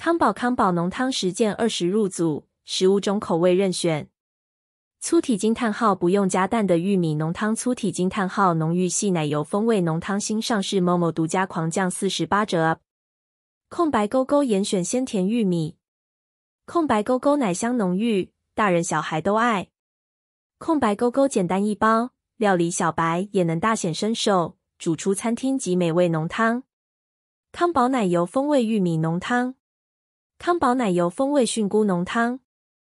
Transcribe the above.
康宝康宝浓汤实践二十入组，十五种口味任选。粗体金叹号不用加蛋的玉米浓汤，粗体金叹号浓郁细奶油风味浓汤新上市，某某独家狂降四十八折。空白勾勾严选鲜甜玉米，空白勾勾奶香浓郁，大人小孩都爱。空白勾勾简单一包，料理小白也能大显身手，煮出餐厅级美味浓汤。康宝奶油风味玉米浓汤。康宝奶油风味菌菇浓汤。